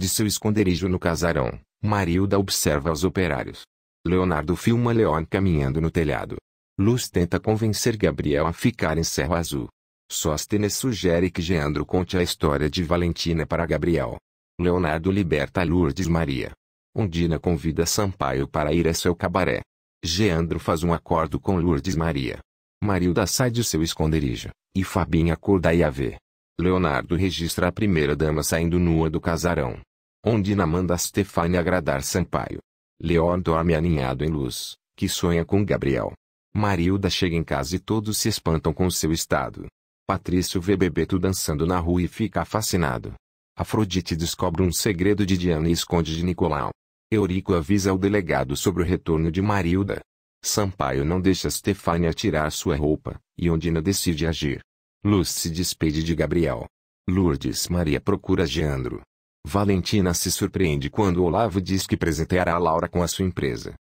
De seu esconderijo no casarão, Marilda observa os operários. Leonardo filma Leon caminhando no telhado. Luz tenta convencer Gabriel a ficar em Serra Azul. Sóstenes sugere que Geandro conte a história de Valentina para Gabriel. Leonardo liberta Lourdes Maria. Undina convida Sampaio para ir a seu cabaré. Geandro faz um acordo com Lourdes Maria. Marilda sai de seu esconderijo, e Fabinha acorda e a vê. Leonardo registra a primeira dama saindo nua do casarão. Ondina manda Stefani agradar Sampaio. Leon dorme aninhado em luz, que sonha com Gabriel. Marilda chega em casa e todos se espantam com seu estado. Patrício vê Bebeto dançando na rua e fica fascinado. Afrodite descobre um segredo de Diana e esconde de Nicolau. Eurico avisa o delegado sobre o retorno de Marilda. Sampaio não deixa Stefania tirar sua roupa, e Ondina decide agir. Luz se despede de Gabriel. Lourdes Maria procura Geandro. Valentina se surpreende quando Olavo diz que presenteará Laura com a sua empresa